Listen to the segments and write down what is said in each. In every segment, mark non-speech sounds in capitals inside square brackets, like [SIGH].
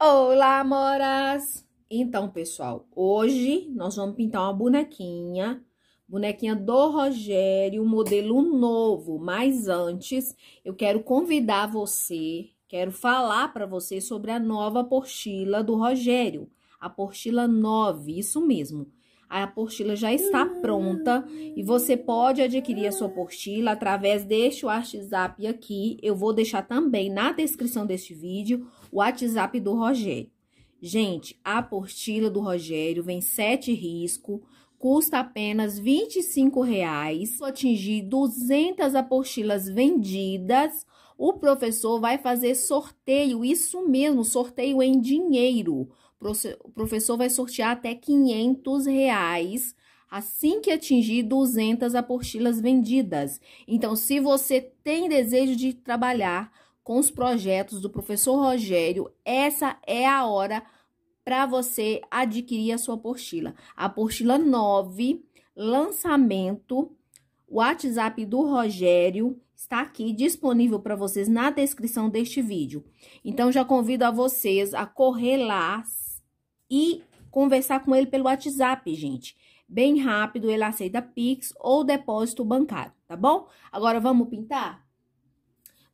Olá, amoras! Então, pessoal, hoje nós vamos pintar uma bonequinha, bonequinha do Rogério, modelo novo, mas antes eu quero convidar você, quero falar para você sobre a nova apostila do Rogério, a apostila 9, isso mesmo. A apostila já está pronta e você pode adquirir a sua apostila através deste WhatsApp aqui. Eu vou deixar também na descrição deste vídeo o WhatsApp do Rogério. Gente, a apostila do Rogério vem sete riscos, custa apenas R$ 25,00. Se atingir 200 apostilas vendidas, o professor vai fazer sorteio, isso mesmo, sorteio em dinheiro. O professor vai sortear até R$ 500 reais assim que atingir 200 apostilas vendidas. Então, se você tem desejo de trabalhar com os projetos do professor Rogério, essa é a hora para você adquirir a sua apostila. A apostila 9, lançamento, o WhatsApp do Rogério está aqui disponível para vocês na descrição deste vídeo. Então já convido a vocês a correr lá e conversar com ele pelo WhatsApp, gente. Bem rápido, ele aceita Pix ou depósito bancário, tá bom? Agora vamos pintar?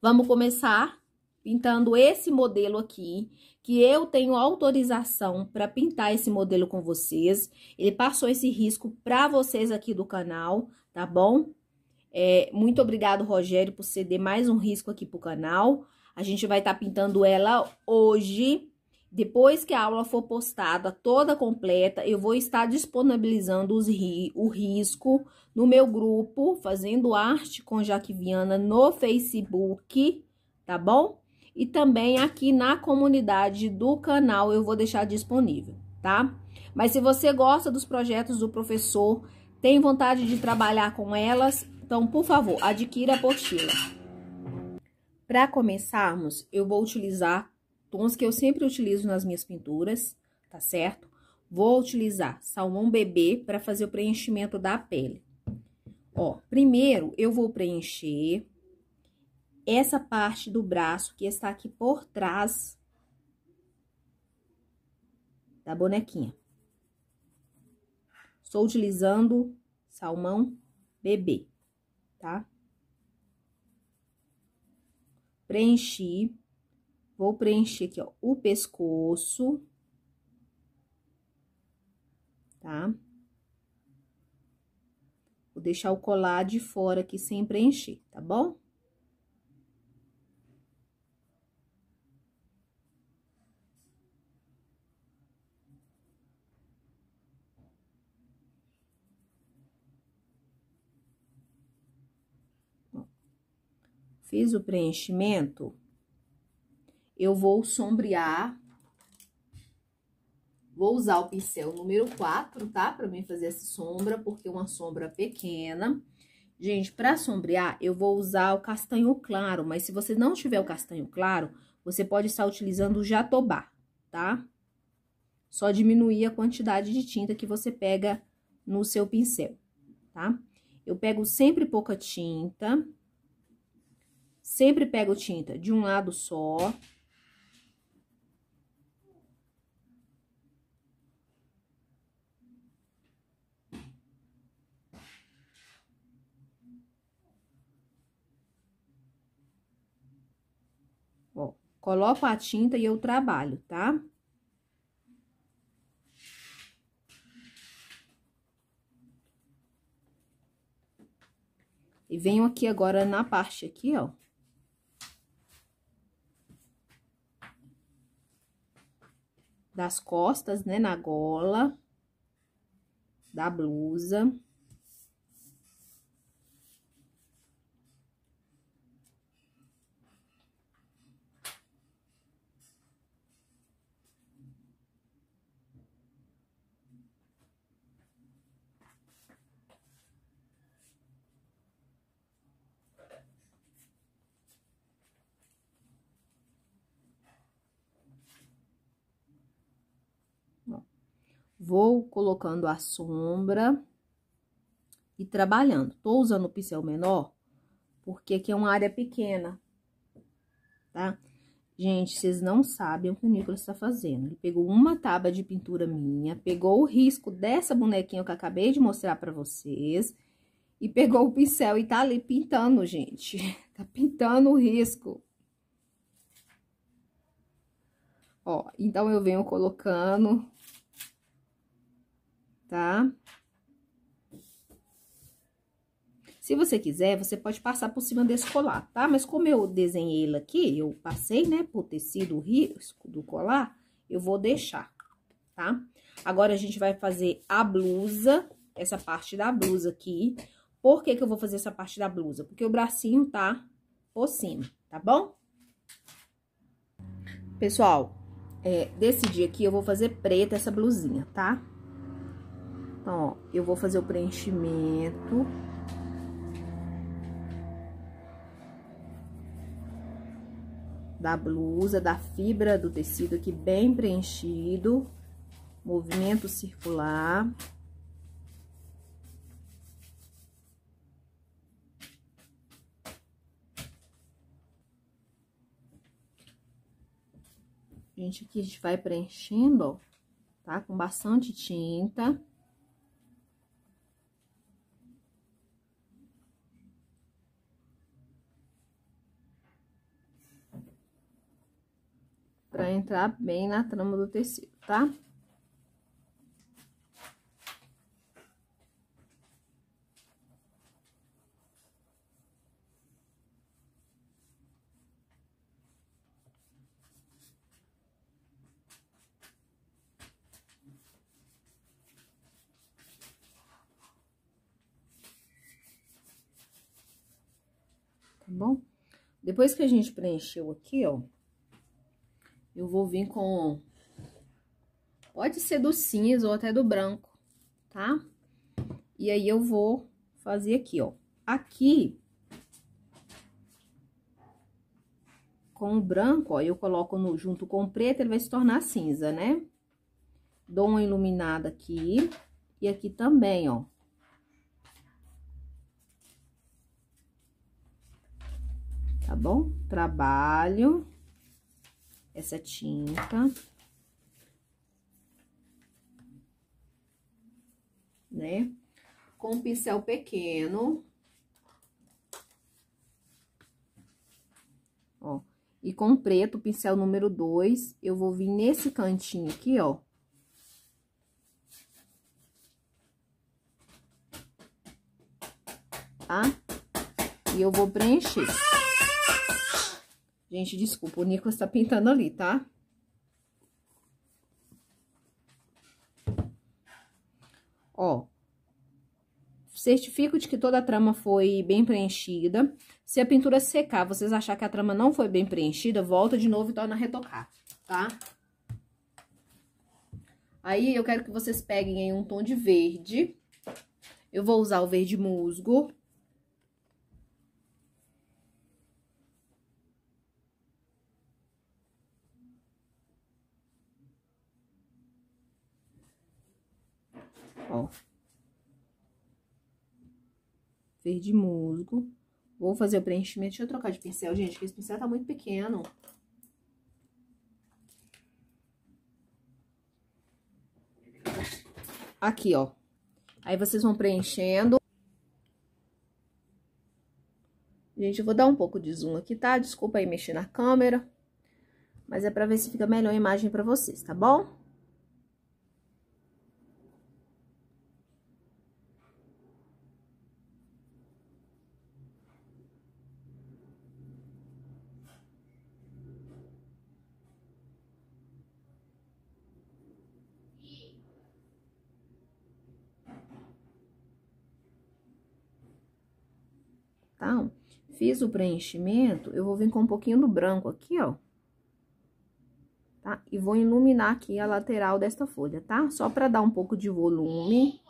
Vamos começar pintando esse modelo aqui, que eu tenho autorização para pintar esse modelo com vocês. Ele passou esse risco para vocês aqui do canal, tá bom? É, muito obrigado, Rogério, por ceder mais um risco aqui pro canal. A gente vai estar tá pintando ela hoje. Depois que a aula for postada toda completa, eu vou estar disponibilizando os ri o risco no meu grupo Fazendo Arte com Jaque Viana no Facebook, tá bom? E também aqui na comunidade do canal eu vou deixar disponível, tá? Mas se você gosta dos projetos do professor, tem vontade de trabalhar com elas, então, por favor, adquira a postila. Para começarmos, eu vou utilizar tons que eu sempre utilizo nas minhas pinturas, tá certo? Vou utilizar salmão bebê para fazer o preenchimento da pele. Ó, primeiro eu vou preencher essa parte do braço que está aqui por trás da bonequinha. Estou utilizando salmão bebê, tá? Preenchi. Vou preencher aqui, ó, o pescoço, tá? deixar o colar de fora aqui sem preencher, tá bom? Fiz o preenchimento, eu vou sombrear Vou usar o pincel número 4, tá? Pra mim fazer essa sombra, porque é uma sombra pequena. Gente, pra sombrear, eu vou usar o castanho claro, mas se você não tiver o castanho claro, você pode estar utilizando o jatobá, tá? Só diminuir a quantidade de tinta que você pega no seu pincel, tá? Eu pego sempre pouca tinta, sempre pego tinta de um lado só, Ó, coloco a tinta e eu trabalho, tá? E venho aqui agora na parte aqui, ó. Das costas, né, na gola, da blusa. colocando a sombra e trabalhando. Tô usando o pincel menor porque aqui é uma área pequena, tá? Gente, vocês não sabem o que o Nicolas está fazendo. Ele pegou uma tábua de pintura minha, pegou o risco dessa bonequinha que eu acabei de mostrar para vocês e pegou o pincel e tá ali pintando, gente. [LAUGHS] Tá pintando o risco. Ó, então eu venho colocando tá? Se você quiser, você pode passar por cima desse colar, tá? Mas como eu desenhei ele aqui, eu passei, né, por tecido risco do colar, eu vou deixar, tá? Agora, a gente vai fazer a blusa, essa parte da blusa aqui. Por que que eu vou fazer essa parte da blusa? Porque o bracinho tá por cima, tá bom? Pessoal, é, desse dia aqui eu vou fazer preta essa blusinha, tá? Ó, eu vou fazer o preenchimento. Da blusa, da fibra do tecido aqui bem preenchido. Movimento circular. Gente, aqui a gente vai preenchendo, ó, tá? Com bastante tinta. entrar bem na trama do tecido, tá? Tá bom? Depois que a gente preencheu aqui, ó, eu vou vir com... Pode ser do cinza ou até do branco, tá? E aí, eu vou fazer aqui, ó. Aqui... Com o branco, ó, eu coloco no, junto com o preto, ele vai se tornar cinza, né? Dou uma iluminada aqui. E aqui também, ó. Tá bom? Trabalho essa tinta. Né? Com um pincel pequeno. Ó. E com preto, pincel número 2, eu vou vir nesse cantinho aqui, ó. Tá? E eu vou preencher. Gente, desculpa, o Nicolas tá pintando ali, tá? Ó. Certifico de que toda a trama foi bem preenchida. Se a pintura secar, vocês achar que a trama não foi bem preenchida, volta de novo e torna a retocar, tá? Aí, eu quero que vocês peguem aí um tom de verde. Eu vou usar o verde musgo. ó. Verde musgo. Vou fazer o preenchimento. Deixa eu trocar de pincel, gente, que esse pincel tá muito pequeno. Aqui, ó. Aí vocês vão preenchendo. Gente, eu vou dar um pouco de zoom aqui, tá? Desculpa aí mexer na câmera. Mas é pra ver se fica melhor a imagem pra vocês, tá bom? fiz o preenchimento, eu vou vir com um pouquinho do branco aqui, ó. Tá? E vou iluminar aqui a lateral desta folha, tá? Só pra dar um pouco de volume.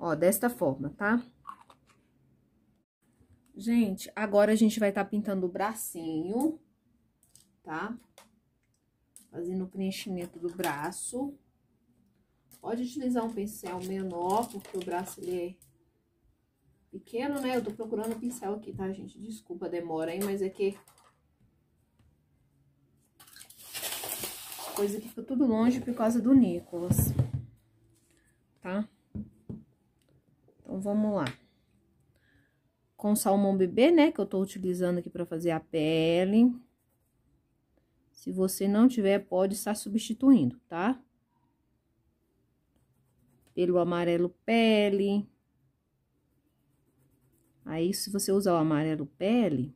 Ó, desta forma, tá? Gente, agora a gente vai estar tá pintando o bracinho, tá? Fazendo o preenchimento do braço. Pode utilizar um pincel menor, porque o braço ele é pequeno, né? Eu tô procurando o pincel aqui, tá, gente? Desculpa a demora, aí, Mas é que... Coisa que ficou tudo longe por causa do Nicolas. Tá? Então, vamos lá. Com salmão bebê, né? Que eu tô utilizando aqui pra fazer a pele. Se você não tiver, pode estar substituindo, tá? Tá? pelo amarelo pele. Aí, se você usar o amarelo pele,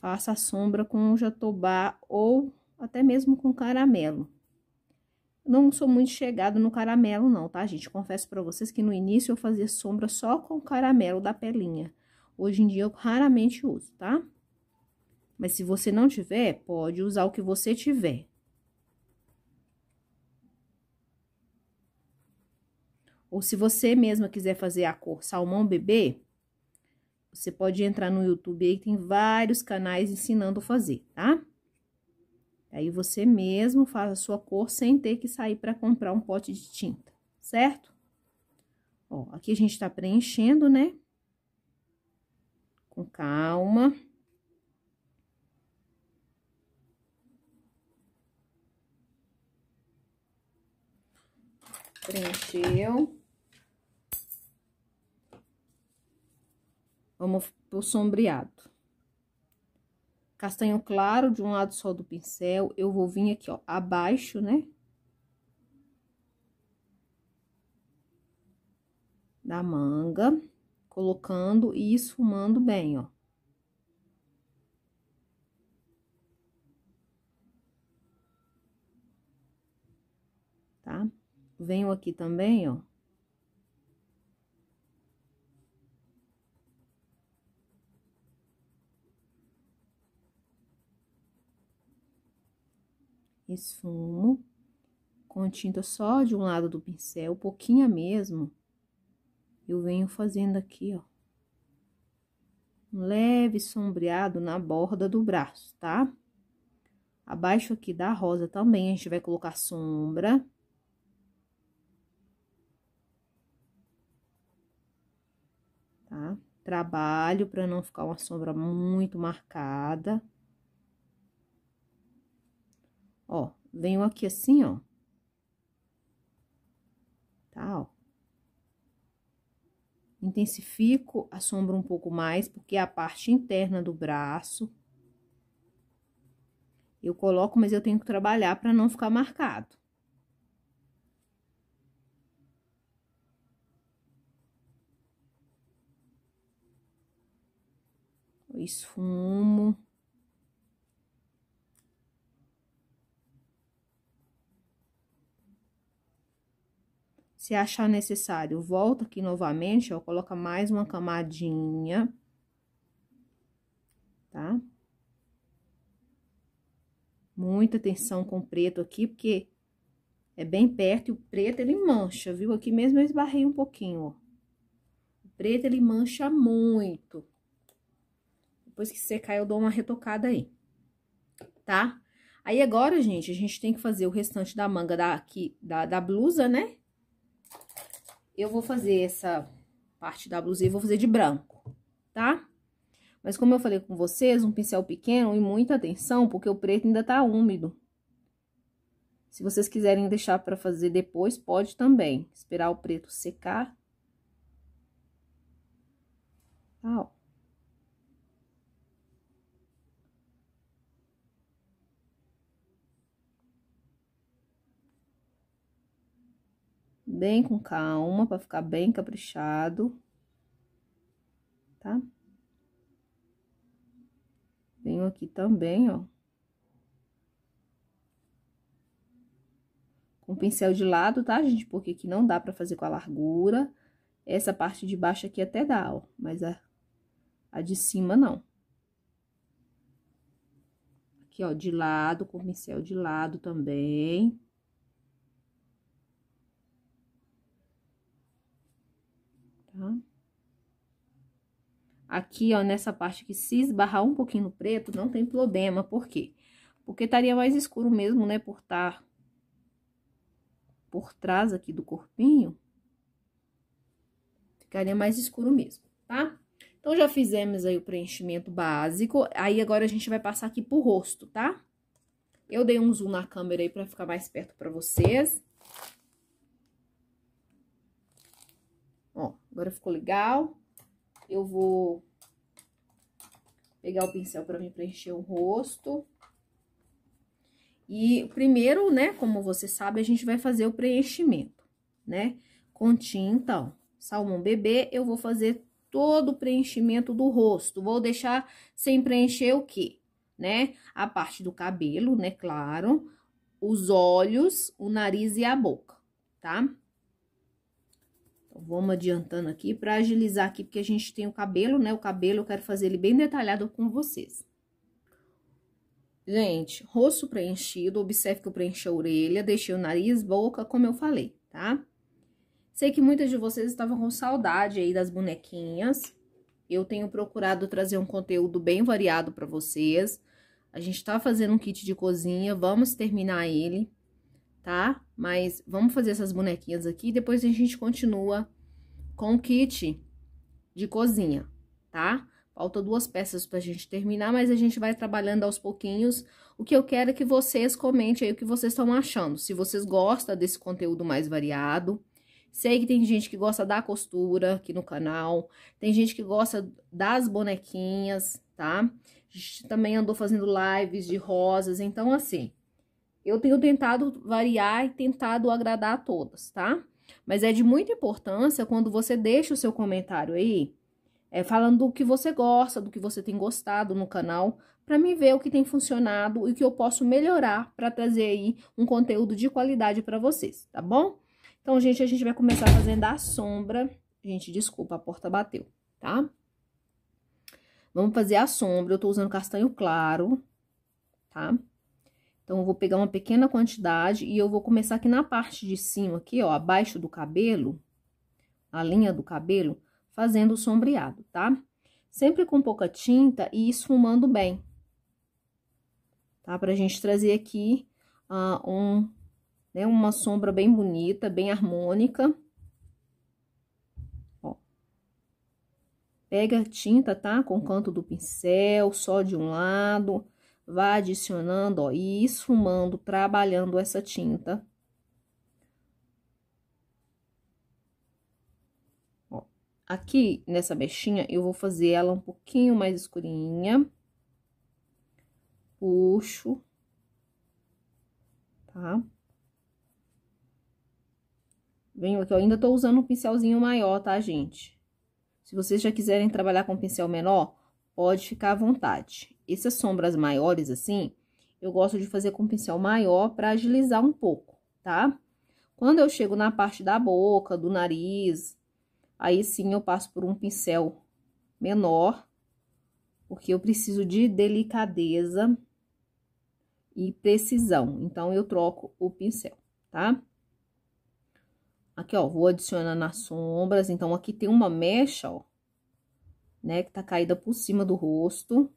faça a sombra com jatobá ou até mesmo com caramelo. Não sou muito chegada no caramelo não, tá, gente? Confesso para vocês que no início eu fazia sombra só com caramelo da pelinha. Hoje em dia eu raramente uso, tá? Mas se você não tiver, pode usar o que você tiver. Ou se você mesma quiser fazer a cor salmão bebê, você pode entrar no YouTube aí, tem vários canais ensinando a fazer, tá? Aí você mesmo faz a sua cor sem ter que sair para comprar um pote de tinta, certo? Ó, aqui a gente tá preenchendo, né? Com calma. Preencheu. Vamos pro sombreado. Castanho claro de um lado só do pincel, eu vou vir aqui, ó, abaixo, né? Da manga, colocando e esfumando bem, ó. Tá? Venho aqui também, ó. esfumo com tinta só de um lado do pincel, pouquinha mesmo. Eu venho fazendo aqui, ó. Um leve sombreado na borda do braço, tá? Abaixo aqui da rosa também, a gente vai colocar sombra. Tá? Trabalho para não ficar uma sombra muito marcada. Ó, venho aqui assim, ó. Tá, ó. Intensifico a sombra um pouco mais, porque é a parte interna do braço. Eu coloco, mas eu tenho que trabalhar para não ficar marcado. esfumo. Se achar necessário, volta aqui novamente, ó, coloca mais uma camadinha, tá? Muita atenção com o preto aqui, porque é bem perto e o preto, ele mancha, viu? Aqui mesmo eu esbarrei um pouquinho, ó. O preto, ele mancha muito. Depois que secar, eu dou uma retocada aí, tá? Aí agora, gente, a gente tem que fazer o restante da manga da, aqui, da, da blusa, né? eu vou fazer essa parte da blusa e vou fazer de branco, tá? Mas como eu falei com vocês, um pincel pequeno e muita atenção, porque o preto ainda tá úmido. Se vocês quiserem deixar para fazer depois, pode também. Esperar o preto secar. Tá, ó. bem com calma, para ficar bem caprichado, tá? Venho aqui também, ó. Com o pincel de lado, tá, gente? Porque aqui não dá pra fazer com a largura. Essa parte de baixo aqui até dá, ó. Mas a, a de cima, não. Aqui, ó, de lado, com o pincel de lado também. Também. aqui, ó, nessa parte que se esbarrar um pouquinho no preto, não tem problema, por quê? Porque estaria mais escuro mesmo, né, por estar por trás aqui do corpinho, ficaria mais escuro mesmo, tá? Então, já fizemos aí o preenchimento básico, aí agora a gente vai passar aqui pro rosto, tá? Eu dei um zoom na câmera aí pra ficar mais perto pra vocês. Ó, agora ficou legal. Eu vou pegar o pincel para mim preencher o rosto. E primeiro, né, como você sabe, a gente vai fazer o preenchimento, né? Com tinta, ó, salmão bebê, eu vou fazer todo o preenchimento do rosto. Vou deixar sem preencher o quê? Né? A parte do cabelo, né, claro, os olhos, o nariz e a boca, tá? Então, vamos adiantando aqui para agilizar aqui, porque a gente tem o cabelo, né? O cabelo eu quero fazer ele bem detalhado com vocês. Gente, rosto preenchido, observe que eu preenchi a orelha, deixei o nariz, boca, como eu falei, tá? Sei que muitas de vocês estavam com saudade aí das bonequinhas. Eu tenho procurado trazer um conteúdo bem variado para vocês. A gente tá fazendo um kit de cozinha, vamos terminar ele tá? Mas vamos fazer essas bonequinhas aqui e depois a gente continua com o kit de cozinha, tá? Falta duas peças pra gente terminar, mas a gente vai trabalhando aos pouquinhos. O que eu quero é que vocês comentem aí o que vocês estão achando. Se vocês gostam desse conteúdo mais variado. Sei que tem gente que gosta da costura aqui no canal. Tem gente que gosta das bonequinhas, tá? A gente também andou fazendo lives de rosas. Então, assim, eu tenho tentado variar e tentado agradar a todas, tá? Mas é de muita importância quando você deixa o seu comentário aí, é, falando do que você gosta, do que você tem gostado no canal, para mim ver o que tem funcionado e o que eu posso melhorar para trazer aí um conteúdo de qualidade para vocês, tá bom? Então, gente, a gente vai começar fazendo a sombra. Gente, desculpa, a porta bateu, tá? Vamos fazer a sombra, eu tô usando castanho claro, tá? Tá? Então, eu vou pegar uma pequena quantidade e eu vou começar aqui na parte de cima, aqui, ó, abaixo do cabelo, a linha do cabelo, fazendo o sombreado, tá? Sempre com pouca tinta e esfumando bem, tá? Pra gente trazer aqui uh, um, né, uma sombra bem bonita, bem harmônica. Ó. Pega a tinta, tá? Com o canto do pincel, só de um lado vá adicionando, ó, e esfumando, trabalhando essa tinta. Ó, aqui nessa mechinha, eu vou fazer ela um pouquinho mais escurinha. Puxo. Tá? Venho aqui, eu ainda tô usando um pincelzinho maior, tá, gente? Se vocês já quiserem trabalhar com um pincel menor, pode ficar à vontade. Essas sombras maiores assim, eu gosto de fazer com um pincel maior para agilizar um pouco, tá? Quando eu chego na parte da boca, do nariz, aí sim eu passo por um pincel menor, porque eu preciso de delicadeza e precisão. Então, eu troco o pincel, tá? Aqui, ó, vou adicionar nas sombras. Então, aqui tem uma mecha, ó, né, que tá caída por cima do rosto.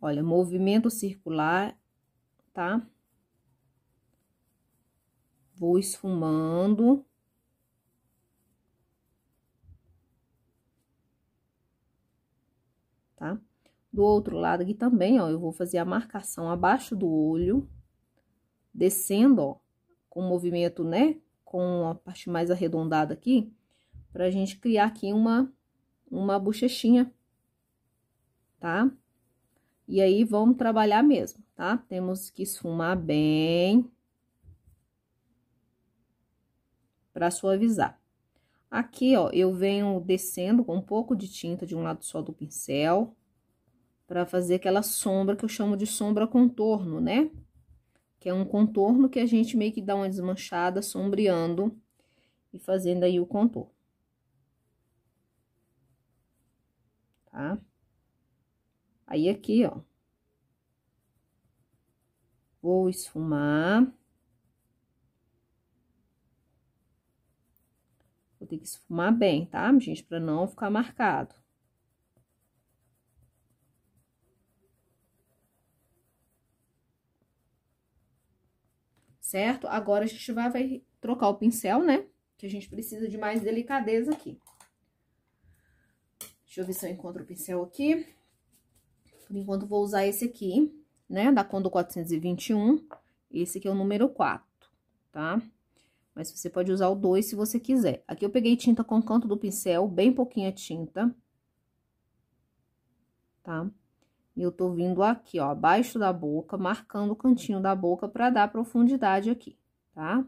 Olha, movimento circular, tá? Vou esfumando. Tá? Do outro lado aqui também, ó, eu vou fazer a marcação abaixo do olho, descendo, ó, com movimento, né, com a parte mais arredondada aqui, pra gente criar aqui uma, uma bochechinha, tá? Tá? E aí, vamos trabalhar mesmo, tá? Temos que esfumar bem para suavizar. Aqui, ó, eu venho descendo com um pouco de tinta de um lado só do pincel, para fazer aquela sombra que eu chamo de sombra contorno, né? Que é um contorno que a gente meio que dá uma desmanchada, sombreando e fazendo aí o contorno. Tá? Aí, aqui, ó. Vou esfumar. Vou ter que esfumar bem, tá, gente? Pra não ficar marcado. Certo? Agora, a gente vai, vai trocar o pincel, né? Que a gente precisa de mais delicadeza aqui. Deixa eu ver se eu encontro o pincel aqui. Por enquanto, vou usar esse aqui, né? Da Condo 421. Esse aqui é o número 4, tá? Mas você pode usar o 2 se você quiser. Aqui eu peguei tinta com canto do pincel, bem pouquinha tinta. Tá? E eu tô vindo aqui, ó, abaixo da boca, marcando o cantinho da boca pra dar profundidade aqui, tá?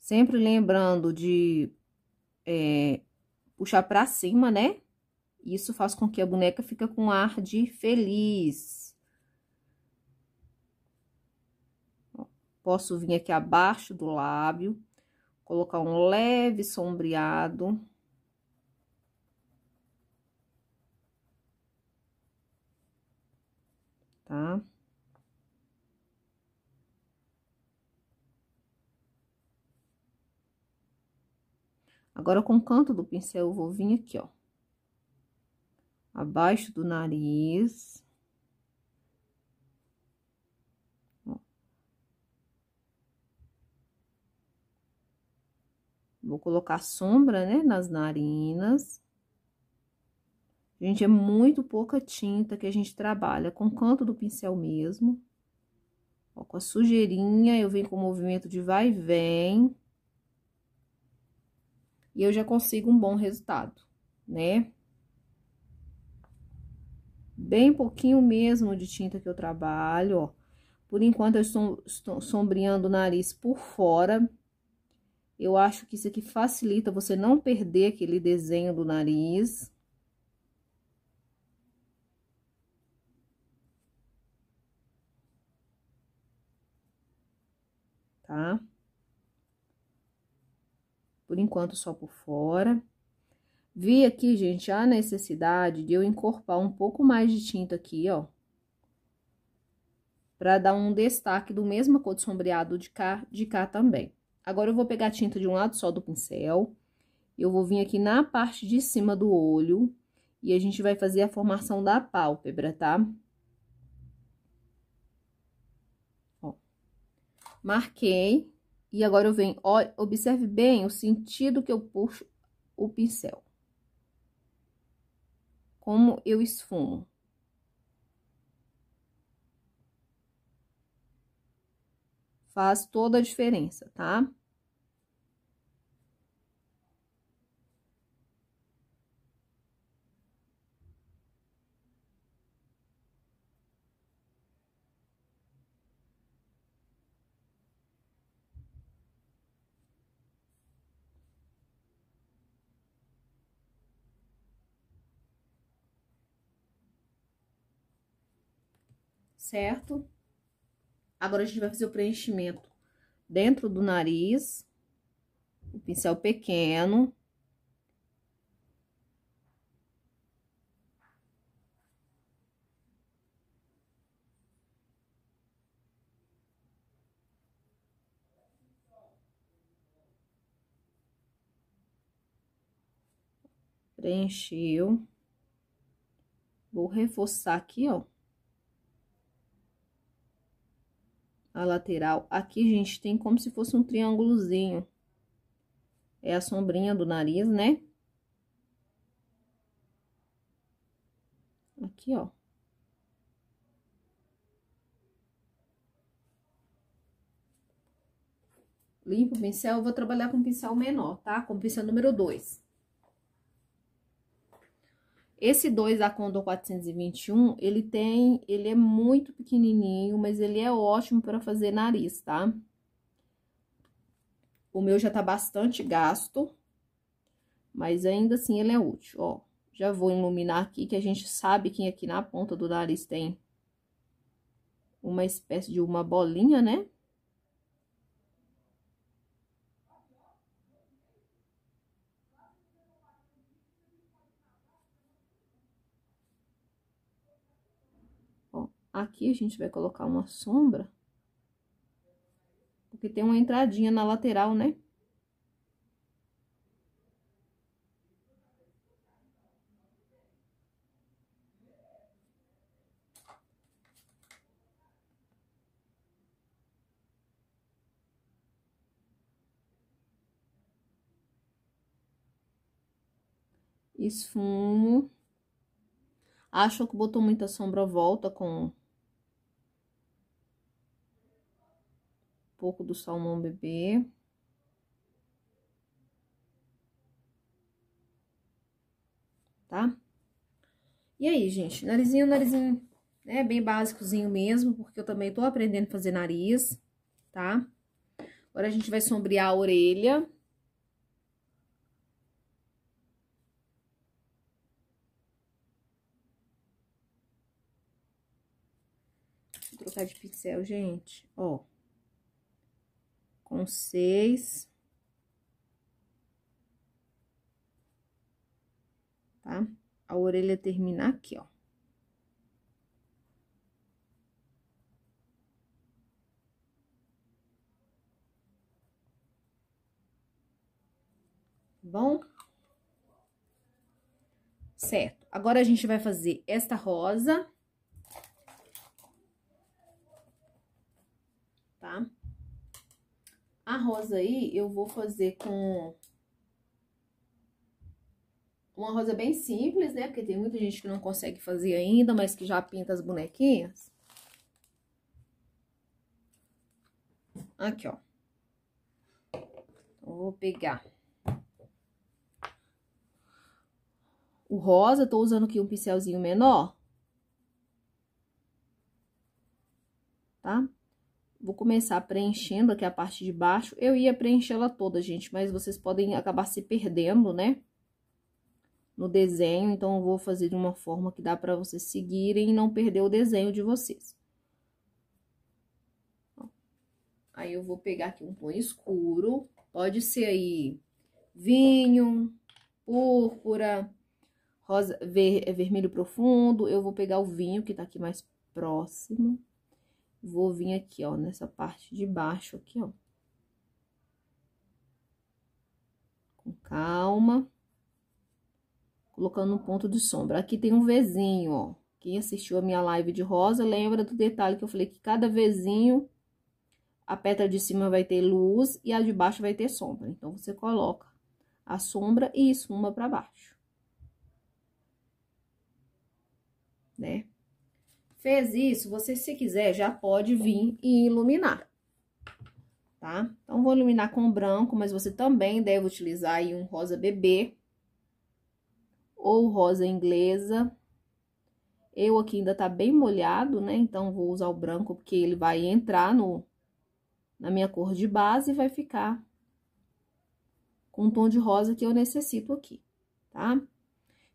Sempre lembrando de é, puxar pra cima, né? Isso faz com que a boneca fica com ar de feliz. Posso vir aqui abaixo do lábio, colocar um leve sombreado. Tá? Agora, com o canto do pincel, eu vou vir aqui, ó abaixo do nariz. Vou colocar sombra, né, nas narinas. Gente, é muito pouca tinta que a gente trabalha, com o canto do pincel mesmo. Ó, com a sujeirinha, eu venho com o movimento de vai e vem. E eu já consigo um bom resultado, né? bem pouquinho mesmo de tinta que eu trabalho, ó. Por enquanto, eu estou, estou sombreando o nariz por fora. Eu acho que isso aqui facilita você não perder aquele desenho do nariz. Tá? Por enquanto, só por fora. Vi aqui, gente, a necessidade de eu encorpar um pouco mais de tinta aqui, ó. Pra dar um destaque do mesma cor de sombreado de cá, de cá também. Agora, eu vou pegar a tinta de um lado só do pincel. Eu vou vir aqui na parte de cima do olho. E a gente vai fazer a formação da pálpebra, tá? Ó. Marquei. E agora eu venho, ó, observe bem o sentido que eu puxo o pincel como eu esfumo. Faz toda a diferença, tá? certo? Agora a gente vai fazer o preenchimento dentro do nariz, o pincel pequeno. Preencheu. Vou reforçar aqui, ó. a lateral. Aqui, gente, tem como se fosse um triângulozinho. É a sombrinha do nariz, né? Aqui, ó. Limpo o pincel, eu vou trabalhar com pincel menor, tá? Com pincel número 2. Esse 2 da Condor 421, ele tem, ele é muito pequenininho, mas ele é ótimo para fazer nariz, tá? O meu já tá bastante gasto, mas ainda assim ele é útil, ó. Já vou iluminar aqui, que a gente sabe que aqui na ponta do nariz tem uma espécie de uma bolinha, né? Aqui a gente vai colocar uma sombra. Porque tem uma entradinha na lateral, né? esfumo. Acho que botou muita sombra, volta com pouco do salmão bebê. Tá? E aí, gente, narizinho, narizinho, né, bem básicozinho mesmo, porque eu também tô aprendendo a fazer nariz, tá? Agora a gente vai sombrear a orelha. Vou trocar de pincel, gente, ó com seis. Tá? A orelha termina aqui, ó. bom? Certo. Agora, a gente vai fazer esta rosa A rosa aí, eu vou fazer com uma rosa bem simples, né? Porque tem muita gente que não consegue fazer ainda, mas que já pinta as bonequinhas. Aqui, ó. Então, vou pegar o rosa, tô usando aqui um pincelzinho menor. Tá? Vou começar preenchendo aqui a parte de baixo. Eu ia preenchê-la toda, gente, mas vocês podem acabar se perdendo, né? No desenho, então eu vou fazer de uma forma que dá para vocês seguirem e não perder o desenho de vocês. Aí eu vou pegar aqui um tom escuro, pode ser aí vinho, púrpura, rosa, ver, é vermelho profundo. Eu vou pegar o vinho que tá aqui mais próximo vou vir aqui, ó, nessa parte de baixo aqui, ó. Com calma. Colocando um ponto de sombra. Aqui tem um Vzinho, ó. Quem assistiu a minha live de rosa lembra do detalhe que eu falei que cada Vzinho, a pedra de cima vai ter luz e a de baixo vai ter sombra. Então, você coloca a sombra e esfuma para baixo. Né? Fez isso, você, se quiser, já pode vir e iluminar, tá? Então, vou iluminar com branco, mas você também deve utilizar aí um rosa bebê ou rosa inglesa. Eu aqui ainda tá bem molhado, né? Então, vou usar o branco porque ele vai entrar no, na minha cor de base e vai ficar com o tom de rosa que eu necessito aqui, tá?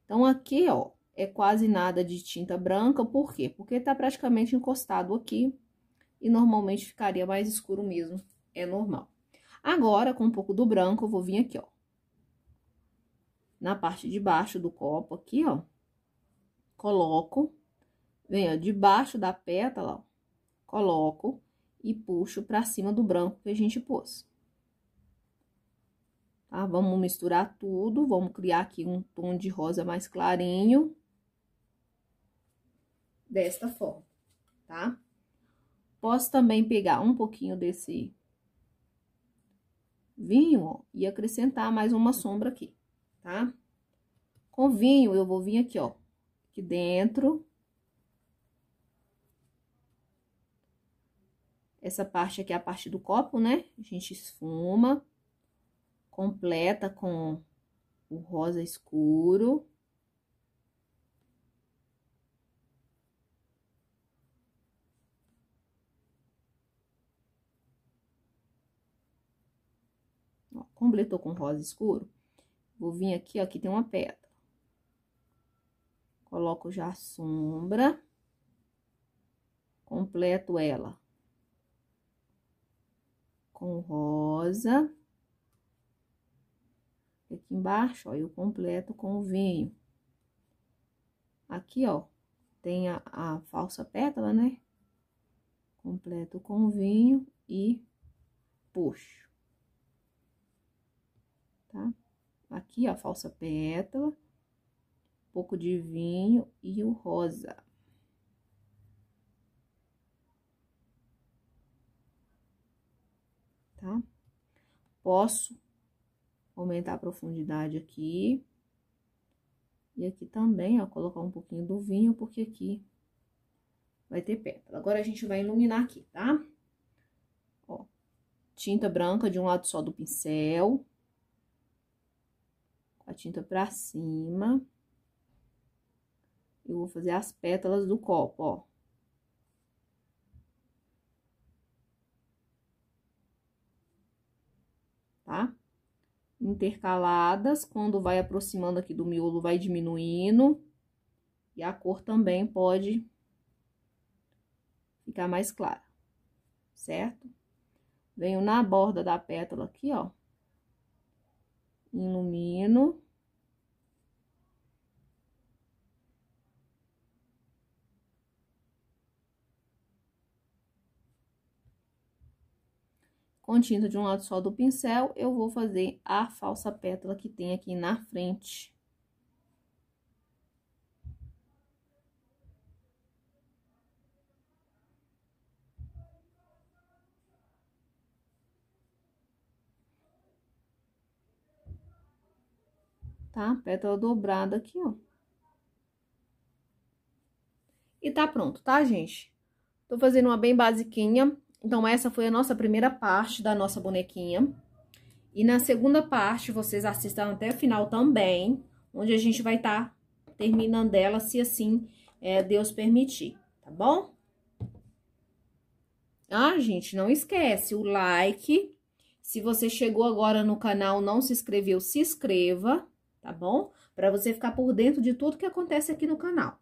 Então, aqui, ó, é quase nada de tinta branca, por quê? Porque tá praticamente encostado aqui e normalmente ficaria mais escuro mesmo, é normal. Agora, com um pouco do branco, eu vou vir aqui, ó, na parte de baixo do copo aqui, ó, coloco, venho ó, debaixo da pétala, ó, coloco e puxo pra cima do branco que a gente pôs. Tá? Vamos misturar tudo, vamos criar aqui um tom de rosa mais clarinho desta forma, tá? Posso também pegar um pouquinho desse vinho, ó, e acrescentar mais uma sombra aqui, tá? Com vinho, eu vou vir aqui, ó, aqui dentro. Essa parte aqui é a parte do copo, né? A gente esfuma, completa com o rosa escuro. Completou com rosa escuro. Vou vir aqui, ó, aqui tem uma pedra. Coloco já a sombra. Completo ela. Com rosa. Aqui embaixo, ó, eu completo com o vinho. Aqui, ó, tem a, a falsa pétala, né? Completo com o vinho e puxo tá? Aqui, ó, falsa pétala, um pouco de vinho e o rosa. Tá? Posso aumentar a profundidade aqui. E aqui também, ó, colocar um pouquinho do vinho, porque aqui vai ter pétala. Agora, a gente vai iluminar aqui, tá? Ó, tinta branca de um lado só do pincel a tinta pra cima. Eu vou fazer as pétalas do copo, ó. Tá? Intercaladas, quando vai aproximando aqui do miolo, vai diminuindo. E a cor também pode ficar mais clara, certo? Venho na borda da pétala aqui, ó. Ilumino. Com tinta de um lado só do pincel, eu vou fazer a falsa pétala que tem aqui na frente. tá? Pétala dobrada aqui, ó. E tá pronto, tá, gente? Tô fazendo uma bem basiquinha, então, essa foi a nossa primeira parte da nossa bonequinha. E na segunda parte, vocês assistam até o final também, onde a gente vai estar tá terminando ela, se assim é, Deus permitir, tá bom? Ah, gente, não esquece o like. Se você chegou agora no canal não se inscreveu, se inscreva, tá bom? Para você ficar por dentro de tudo que acontece aqui no canal.